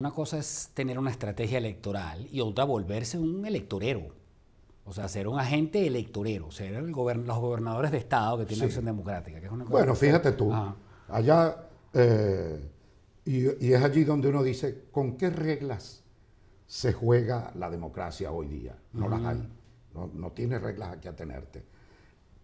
Una cosa es tener una estrategia electoral y otra volverse un electorero. O sea, ser un agente electorero, ser el los gobernadores de Estado que tienen acción democrática. Que es una cosa bueno, fíjate tú, allá, eh, y, es allí donde uno dice, ¿con qué reglas se juega la democracia hoy día? No las hay, no, tiene reglas a que atenerte.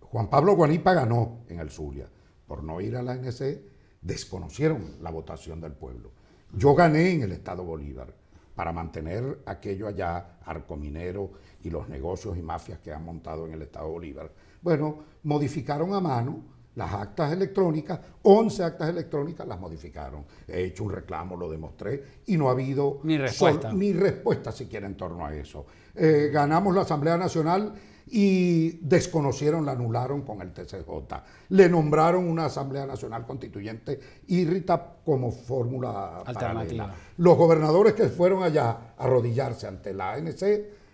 Juan Pablo Guanipa ganó en el Zulia, por no ir a la ANC, desconocieron la votación del pueblo. Yo gané en el Estado Bolívar para mantener aquello allá, Arcominero y los negocios y mafias que han montado en el Estado Bolívar. Bueno, modificaron a mano las actas electrónicas, 11 actas electrónicas las modificaron. He hecho un reclamo, lo demostré, y no ha habido ni respuesta, ni respuesta siquiera en torno a eso. Eh, ganamos la Asamblea Nacional y desconocieron, la anularon con el TCJ. Le nombraron una Asamblea Nacional Constituyente y como fórmula alternativa. Los gobernadores que fueron allá a arrodillarse ante la ANC,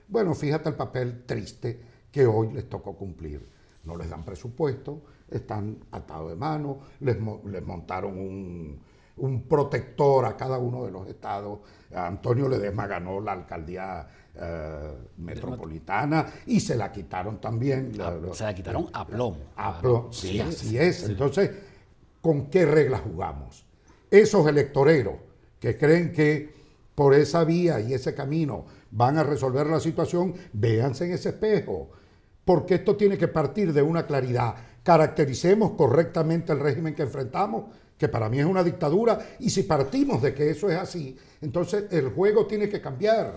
bueno, fíjate el papel triste que hoy les tocó cumplir no les dan presupuesto, están atados de mano, les, montaron un, protector a cada uno de los estados. Antonio Ledesma ganó la alcaldía eh, metropolitana y se la quitaron también. Ah, se la quitaron a plomo. sí, así es. Entonces, ¿con qué reglas jugamos? Esos electoreros que creen que por esa vía y ese camino van a resolver la situación, véanse en ese espejo porque esto tiene que partir de una claridad. Caractericemos correctamente el régimen que enfrentamos, que para mí es una dictadura, y si partimos de que eso es así, entonces el juego tiene que cambiar.